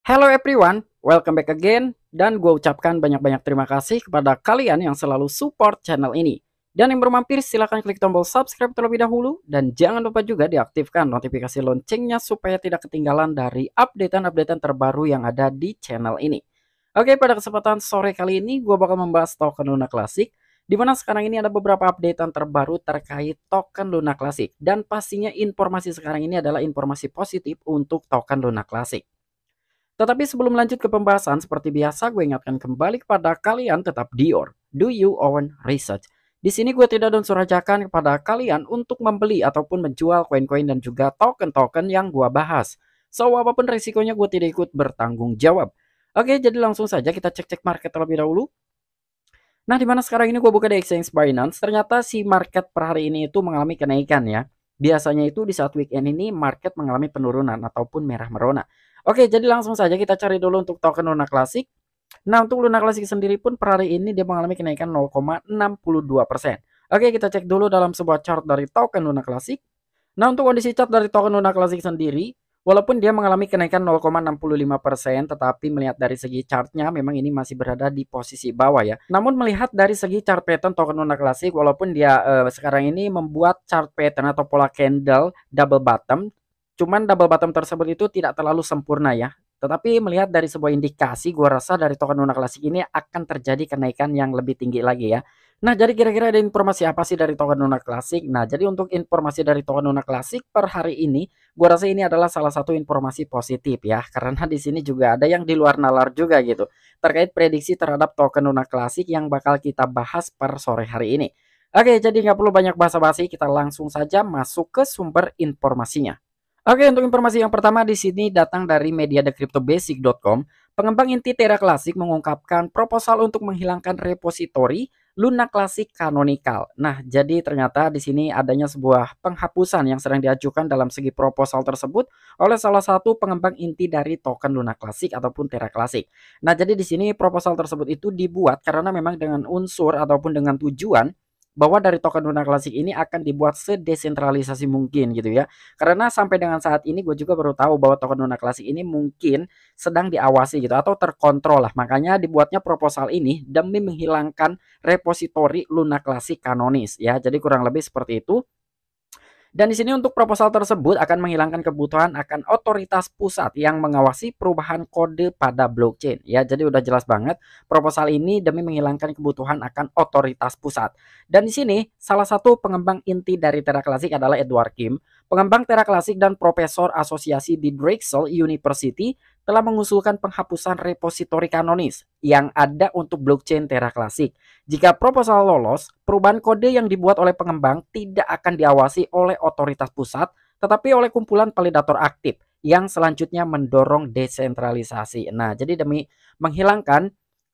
Hello everyone, welcome back again dan gue ucapkan banyak-banyak terima kasih kepada kalian yang selalu support channel ini. Dan yang baru mampir silahkan klik tombol subscribe terlebih dahulu dan jangan lupa juga diaktifkan notifikasi loncengnya supaya tidak ketinggalan dari updatean-updatean terbaru yang ada di channel ini. Oke pada kesempatan sore kali ini gue bakal membahas token Luna Classic dimana sekarang ini ada beberapa updatean terbaru terkait token Luna Classic dan pastinya informasi sekarang ini adalah informasi positif untuk token Luna Classic. Tetapi sebelum lanjut ke pembahasan, seperti biasa gue ingatkan kembali kepada kalian tetap Dior, do you own research. Di sini gue tidak surajakan kepada kalian untuk membeli ataupun menjual koin-koin dan juga token-token yang gue bahas. So, apapun risikonya gue tidak ikut bertanggung jawab. Oke, jadi langsung saja kita cek-cek market terlebih dahulu. Nah, dimana sekarang ini gue buka di exchange Binance, ternyata si market per hari ini itu mengalami kenaikan ya. Biasanya itu di saat weekend ini market mengalami penurunan ataupun merah merona. Oke, jadi langsung saja kita cari dulu untuk token Luna klasik. Nah, untuk Luna klasik sendiri pun per hari ini dia mengalami kenaikan 0,62%. Oke, kita cek dulu dalam sebuah chart dari token Luna klasik. Nah, untuk kondisi chart dari token Luna klasik sendiri, walaupun dia mengalami kenaikan 0,65%, tetapi melihat dari segi chartnya memang ini masih berada di posisi bawah ya. Namun melihat dari segi chart pattern token Luna klasik, walaupun dia eh, sekarang ini membuat chart pattern atau pola candle double bottom, Cuman double bottom tersebut itu tidak terlalu sempurna ya. Tetapi melihat dari sebuah indikasi, gua rasa dari token Luna Klasik ini akan terjadi kenaikan yang lebih tinggi lagi ya. Nah, jadi kira-kira ada informasi apa sih dari token Luna Klasik? Nah, jadi untuk informasi dari token Luna Klasik per hari ini, gua rasa ini adalah salah satu informasi positif ya, karena di sini juga ada yang di luar nalar juga gitu. Terkait prediksi terhadap token Luna Klasik yang bakal kita bahas per sore hari ini. Oke, jadi nggak perlu banyak basa-basi, kita langsung saja masuk ke sumber informasinya. Oke, untuk informasi yang pertama di sini datang dari media thecryptobasic.com. Pengembang inti Terra Classic mengungkapkan proposal untuk menghilangkan repositori Luna Classic Canonical. Nah, jadi ternyata di sini adanya sebuah penghapusan yang sedang diajukan dalam segi proposal tersebut oleh salah satu pengembang inti dari token Luna Classic ataupun Terra Classic. Nah, jadi di sini proposal tersebut itu dibuat karena memang dengan unsur ataupun dengan tujuan bahwa dari token Luna Classic ini akan dibuat sedesentralisasi mungkin gitu ya. Karena sampai dengan saat ini gue juga baru tahu bahwa token Luna Classic ini mungkin sedang diawasi gitu atau terkontrol lah. Makanya dibuatnya proposal ini demi menghilangkan repositori Luna Classic kanonis ya. Jadi kurang lebih seperti itu. Dan di sini untuk proposal tersebut akan menghilangkan kebutuhan akan otoritas pusat yang mengawasi perubahan kode pada blockchain. Ya, jadi udah jelas banget proposal ini demi menghilangkan kebutuhan akan otoritas pusat. Dan di sini salah satu pengembang inti dari Terra Classic adalah Edward Kim Pengembang Terra Klasik dan Profesor Asosiasi di Drexel University telah mengusulkan penghapusan repositori kanonis yang ada untuk blockchain Terra Klasik. Jika proposal lolos, perubahan kode yang dibuat oleh pengembang tidak akan diawasi oleh otoritas pusat, tetapi oleh kumpulan validator aktif yang selanjutnya mendorong desentralisasi. Nah, jadi demi menghilangkan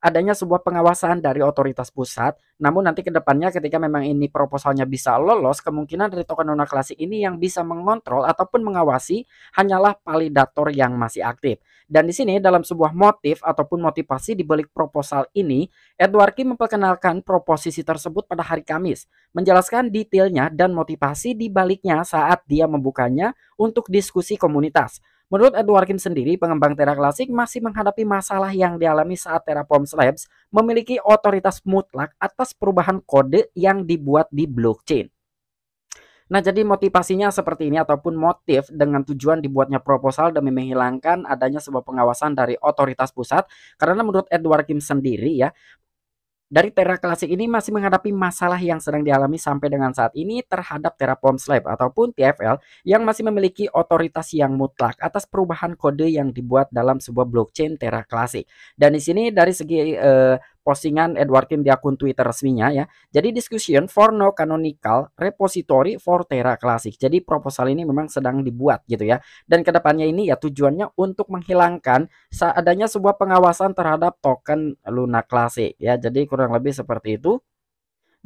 adanya sebuah pengawasan dari otoritas pusat. Namun nanti kedepannya ketika memang ini proposalnya bisa lolos, kemungkinan dari token nona klasik ini yang bisa mengontrol ataupun mengawasi hanyalah validator yang masih aktif. Dan di sini dalam sebuah motif ataupun motivasi di balik proposal ini, Edward Kim memperkenalkan proposisi tersebut pada hari Kamis, menjelaskan detailnya dan motivasi di baliknya saat dia membukanya untuk diskusi komunitas. Menurut Edward Kim sendiri, pengembang Terra Classic masih menghadapi masalah yang dialami saat Terraform Labs memiliki otoritas mutlak atas perubahan kode yang dibuat di blockchain. Nah, jadi motivasinya seperti ini ataupun motif dengan tujuan dibuatnya proposal demi menghilangkan adanya sebuah pengawasan dari otoritas pusat karena menurut Edward Kim sendiri ya, dari Terra Classic ini masih menghadapi masalah yang sedang dialami sampai dengan saat ini terhadap Terraform Slab ataupun TFL yang masih memiliki otoritas yang mutlak atas perubahan kode yang dibuat dalam sebuah blockchain Terra Classic. Dan di sini dari segi eh, postingan Edward Kim di akun Twitter resminya ya. Jadi discussion for no canonical repository for Terra Classic. Jadi proposal ini memang sedang dibuat gitu ya. Dan kedepannya ini ya tujuannya untuk menghilangkan seadanya sebuah pengawasan terhadap token Luna Classic ya. Jadi kurang lebih seperti itu.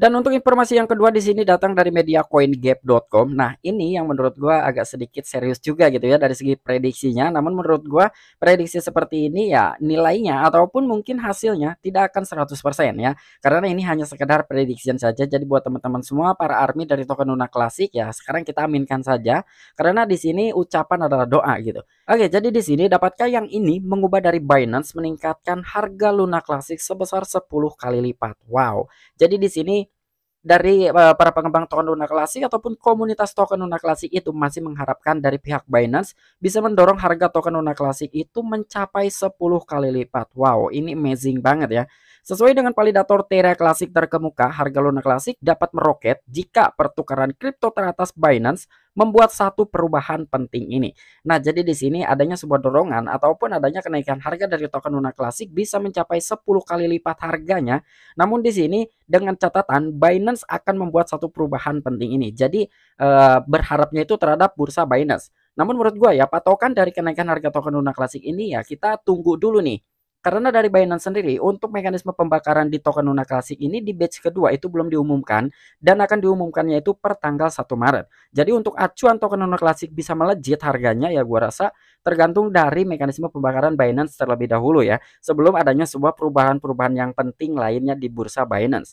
Dan untuk informasi yang kedua di sini datang dari media coingap.com. Nah, ini yang menurut gua agak sedikit serius juga gitu ya dari segi prediksinya. Namun menurut gua prediksi seperti ini ya nilainya ataupun mungkin hasilnya tidak akan 100% ya. Karena ini hanya sekedar prediksian saja. Jadi buat teman-teman semua para army dari token Luna klasik ya, sekarang kita aminkan saja karena di sini ucapan adalah doa gitu. Oke, jadi di sini dapatkah yang ini mengubah dari Binance meningkatkan harga Luna Classic sebesar 10 kali lipat. Wow. Jadi di sini dari eh, para pengembang token Luna Classic ataupun komunitas token Luna Classic itu masih mengharapkan dari pihak Binance bisa mendorong harga token Luna Classic itu mencapai 10 kali lipat. Wow, ini amazing banget ya. Sesuai dengan validator Terra Classic terkemuka, harga Luna Classic dapat meroket jika pertukaran kripto teratas Binance membuat satu perubahan penting ini. Nah, jadi di sini adanya sebuah dorongan ataupun adanya kenaikan harga dari token Luna Classic bisa mencapai 10 kali lipat harganya. Namun di sini dengan catatan Binance akan membuat satu perubahan penting ini. Jadi eh, berharapnya itu terhadap bursa Binance. Namun menurut gua ya patokan dari kenaikan harga token Luna Classic ini ya kita tunggu dulu nih karena dari Binance sendiri untuk mekanisme pembakaran di token Luna Classic ini di batch kedua itu belum diumumkan dan akan diumumkannya itu per tanggal 1 Maret. Jadi untuk acuan token Luna Classic bisa melejit harganya ya gua rasa tergantung dari mekanisme pembakaran Binance terlebih dahulu ya sebelum adanya sebuah perubahan-perubahan yang penting lainnya di bursa Binance.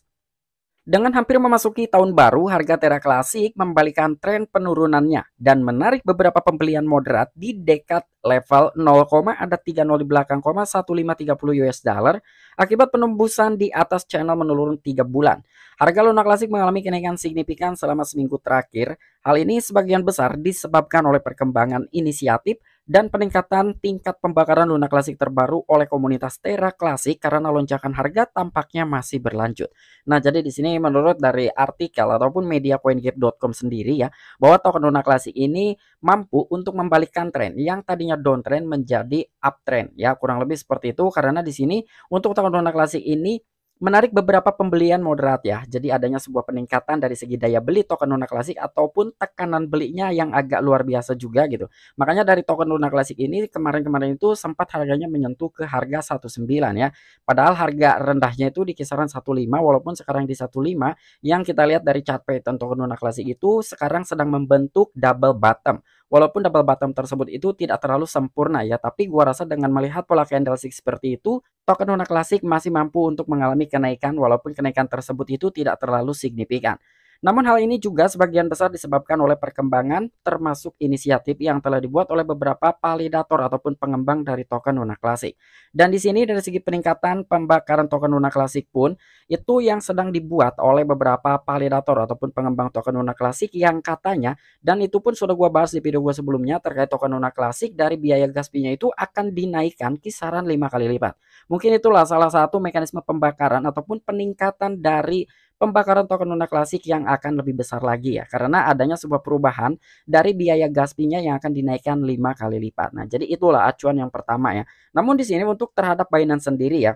Dengan hampir memasuki tahun baru, harga Tera Klasik membalikan tren penurunannya dan menarik beberapa pembelian moderat di dekat level 0, ada 30 di belakang, 1530 US dollar akibat penembusan di atas channel menurun 3 bulan. Harga Luna klasik mengalami kenaikan signifikan selama seminggu terakhir. Hal ini sebagian besar disebabkan oleh perkembangan inisiatif dan peningkatan tingkat pembakaran Luna Klasik terbaru oleh komunitas Terra Klasik karena lonjakan harga tampaknya masih berlanjut. Nah, jadi di sini menurut dari artikel ataupun media coingap.com sendiri ya, bahwa token Luna Klasik ini mampu untuk membalikkan tren yang tadinya downtrend menjadi uptrend ya, kurang lebih seperti itu karena di sini untuk token Luna Klasik ini menarik beberapa pembelian moderat ya. Jadi adanya sebuah peningkatan dari segi daya beli token Luna Classic ataupun tekanan belinya yang agak luar biasa juga gitu. Makanya dari token Luna Classic ini kemarin-kemarin itu sempat harganya menyentuh ke harga 19 ya. Padahal harga rendahnya itu di kisaran 15 walaupun sekarang di 15 yang kita lihat dari chart pattern token Luna Classic itu sekarang sedang membentuk double bottom Walaupun double bottom tersebut itu tidak terlalu sempurna ya, tapi gua rasa dengan melihat pola candlestick seperti itu, token Luna Classic masih mampu untuk mengalami kenaikan walaupun kenaikan tersebut itu tidak terlalu signifikan. Namun hal ini juga sebagian besar disebabkan oleh perkembangan termasuk inisiatif yang telah dibuat oleh beberapa validator ataupun pengembang dari token Luna klasik Dan di sini dari segi peningkatan pembakaran token Luna klasik pun itu yang sedang dibuat oleh beberapa validator ataupun pengembang token Luna klasik yang katanya dan itu pun sudah gua bahas di video gua sebelumnya terkait token Luna klasik dari biaya gas fee itu akan dinaikkan kisaran lima kali lipat. Mungkin itulah salah satu mekanisme pembakaran ataupun peningkatan dari pembakaran token Luna Klasik yang akan lebih besar lagi ya karena adanya sebuah perubahan dari biaya gaspinya yang akan dinaikkan lima kali lipat. Nah, jadi itulah acuan yang pertama ya. Namun di sini untuk terhadap Binance sendiri ya.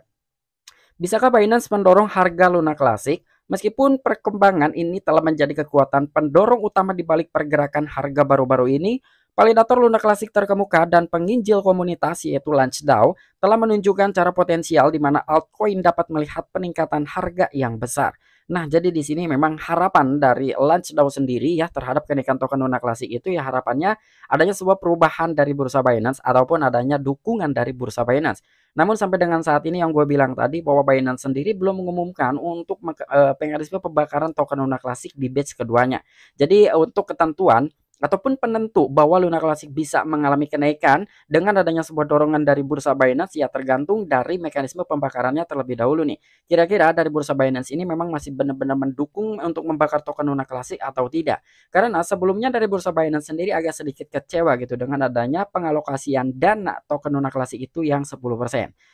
Bisakah Binance mendorong harga Luna Klasik Meskipun perkembangan ini telah menjadi kekuatan pendorong utama di balik pergerakan harga baru-baru ini, validator Luna klasik terkemuka dan penginjil komunitas yaitu LaunchDAO telah menunjukkan cara potensial di mana altcoin dapat melihat peningkatan harga yang besar. Nah, jadi di sini memang harapan dari DAO sendiri ya terhadap kenaikan token Luna Classic itu ya harapannya adanya sebuah perubahan dari bursa Binance ataupun adanya dukungan dari bursa Binance. Namun sampai dengan saat ini yang gue bilang tadi bahwa Binance sendiri belum mengumumkan untuk uh, pembakaran token Luna Classic di batch keduanya. Jadi eh, untuk ketentuan ataupun penentu bahwa Luna Classic bisa mengalami kenaikan dengan adanya sebuah dorongan dari bursa Binance ya tergantung dari mekanisme pembakarannya terlebih dahulu nih. Kira-kira dari bursa Binance ini memang masih benar-benar mendukung untuk membakar token Luna Classic atau tidak. Karena sebelumnya dari bursa Binance sendiri agak sedikit kecewa gitu dengan adanya pengalokasian dana token Luna Classic itu yang 10%.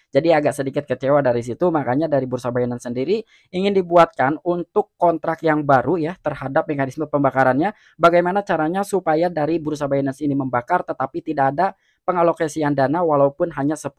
Jadi agak sedikit kecewa dari situ makanya dari Bursa Binance sendiri ingin dibuatkan untuk kontrak yang baru ya terhadap mekanisme pembakarannya bagaimana caranya supaya dari Bursa Binance ini membakar tetapi tidak ada pengalokasian dana walaupun hanya 10%.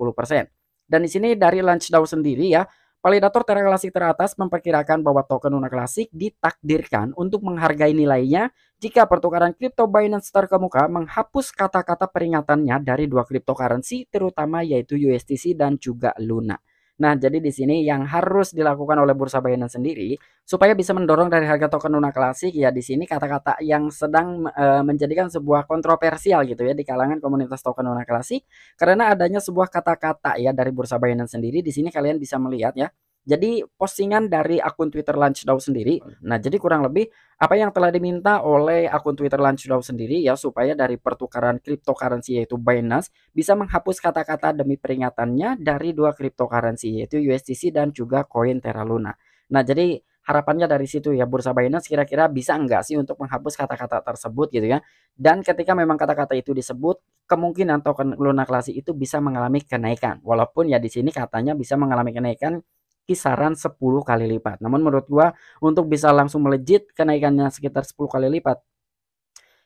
Dan di sini dari DAO sendiri ya Validator terklasik teratas memperkirakan bahwa token Luna klasik ditakdirkan untuk menghargai nilainya jika pertukaran kripto Binance terkemuka menghapus kata-kata peringatannya dari dua cryptocurrency terutama yaitu USDC dan juga Luna. Nah, jadi di sini yang harus dilakukan oleh bursa Binance sendiri supaya bisa mendorong dari harga token Luna klasik ya di sini kata-kata yang sedang e, menjadikan sebuah kontroversial gitu ya di kalangan komunitas token Luna klasik karena adanya sebuah kata-kata ya dari bursa Binance sendiri di sini kalian bisa melihat ya jadi postingan dari akun Twitter Lunchdow sendiri. Hmm. Nah, jadi kurang lebih apa yang telah diminta oleh akun Twitter Lunchdow sendiri ya supaya dari pertukaran cryptocurrency yaitu Binance bisa menghapus kata-kata demi peringatannya dari dua cryptocurrency yaitu USDC dan juga koin Terra Luna. Nah, jadi harapannya dari situ ya bursa Binance kira-kira bisa enggak sih untuk menghapus kata-kata tersebut gitu ya. Dan ketika memang kata-kata itu disebut kemungkinan token Luna Classic itu bisa mengalami kenaikan. Walaupun ya di sini katanya bisa mengalami kenaikan kisaran 10 kali lipat. Namun menurut gua untuk bisa langsung melejit kenaikannya sekitar 10 kali lipat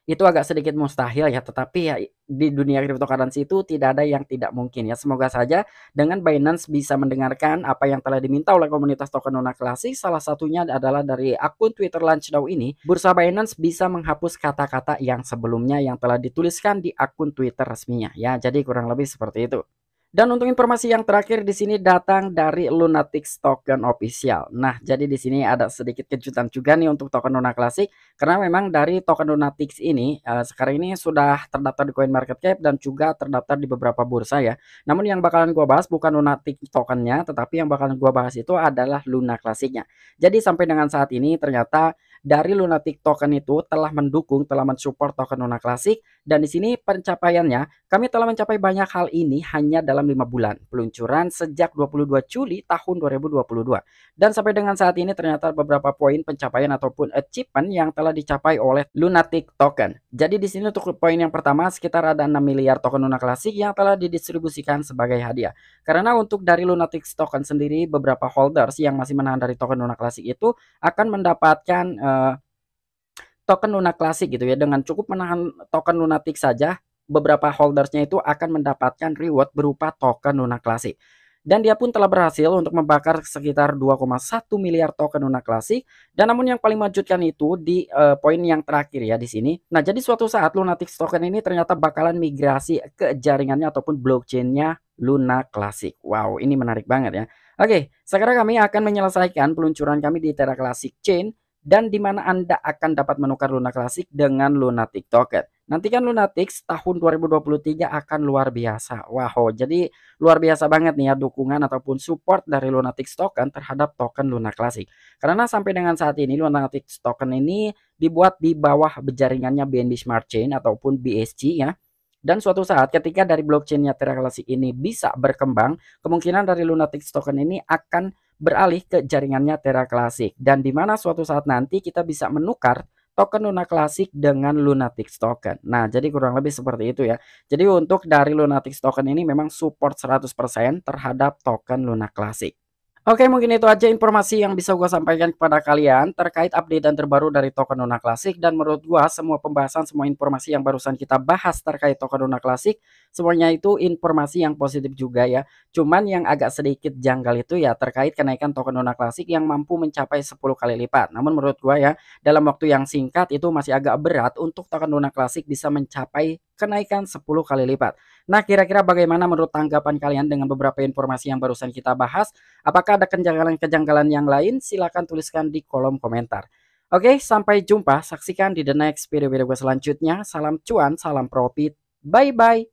itu agak sedikit mustahil ya tetapi ya di dunia cryptocurrency itu tidak ada yang tidak mungkin ya semoga saja dengan Binance bisa mendengarkan apa yang telah diminta oleh komunitas token Luna Classic salah satunya adalah dari akun Twitter Launchdown ini bursa Binance bisa menghapus kata-kata yang sebelumnya yang telah dituliskan di akun Twitter resminya ya jadi kurang lebih seperti itu dan untuk informasi yang terakhir di sini datang dari Lunatic Token Official. Nah, jadi di sini ada sedikit kejutan juga nih untuk token Luna Classic karena memang dari token Lunatic ini uh, sekarang ini sudah terdaftar di CoinMarketCap dan juga terdaftar di beberapa bursa ya. Namun yang bakalan gua bahas bukan Lunatic tokennya, tetapi yang bakalan gua bahas itu adalah Luna Classicnya. Jadi sampai dengan saat ini ternyata dari Lunatic token itu telah mendukung, telah mensupport token Luna Classic dan di sini pencapaiannya, kami telah mencapai banyak hal ini hanya dalam lima bulan. Peluncuran sejak 22 Juli tahun 2022. Dan sampai dengan saat ini ternyata beberapa poin pencapaian ataupun achievement yang telah dicapai oleh Lunatic Token. Jadi di sini untuk poin yang pertama sekitar ada 6 miliar token Luna klasik yang telah didistribusikan sebagai hadiah. Karena untuk dari Lunatic Token sendiri beberapa holders yang masih menahan dari token Luna klasik itu akan mendapatkan uh, token Luna klasik gitu ya dengan cukup menahan token Lunatic saja beberapa holdersnya itu akan mendapatkan reward berupa token Luna klasik dan dia pun telah berhasil untuk membakar sekitar 2,1 miliar token Luna klasik dan namun yang paling mengejutkan itu di uh, poin yang terakhir ya di sini. Nah, jadi suatu saat Lunatic token ini ternyata bakalan migrasi ke jaringannya ataupun blockchainnya Luna klasik. Wow, ini menarik banget ya. Oke, sekarang kami akan menyelesaikan peluncuran kami di Terra Classic Chain dan di mana Anda akan dapat menukar Luna Klasik dengan Lunatic Token. Nantikan Lunatics tahun 2023 akan luar biasa. Wow, jadi luar biasa banget nih ya dukungan ataupun support dari Lunatics token terhadap token Luna Classic. Karena sampai dengan saat ini Lunatics token ini dibuat di bawah jaringannya BNB Smart Chain ataupun BSC ya. Dan suatu saat ketika dari blockchainnya Terra Classic ini bisa berkembang, kemungkinan dari Lunatics token ini akan beralih ke jaringannya Terra Classic dan di mana suatu saat nanti kita bisa menukar token Luna Classic dengan Lunatic token. Nah, jadi kurang lebih seperti itu ya. Jadi untuk dari Lunatic token ini memang support 100% terhadap token Luna Classic. Oke mungkin itu aja informasi yang bisa gue sampaikan kepada kalian terkait update dan terbaru dari token Nuna Klasik dan menurut gue semua pembahasan semua informasi yang barusan kita bahas terkait token Nuna Klasik semuanya itu informasi yang positif juga ya cuman yang agak sedikit janggal itu ya terkait kenaikan token Nuna Klasik yang mampu mencapai 10 kali lipat namun menurut gue ya dalam waktu yang singkat itu masih agak berat untuk token Nuna Klasik bisa mencapai kenaikan 10 kali lipat Nah, kira-kira bagaimana menurut tanggapan kalian dengan beberapa informasi yang barusan kita bahas? Apakah ada kejanggalan-kejanggalan yang lain? Silahkan tuliskan di kolom komentar. Oke, sampai jumpa. Saksikan di the next video-video gue selanjutnya. Salam cuan, salam profit. Bye-bye.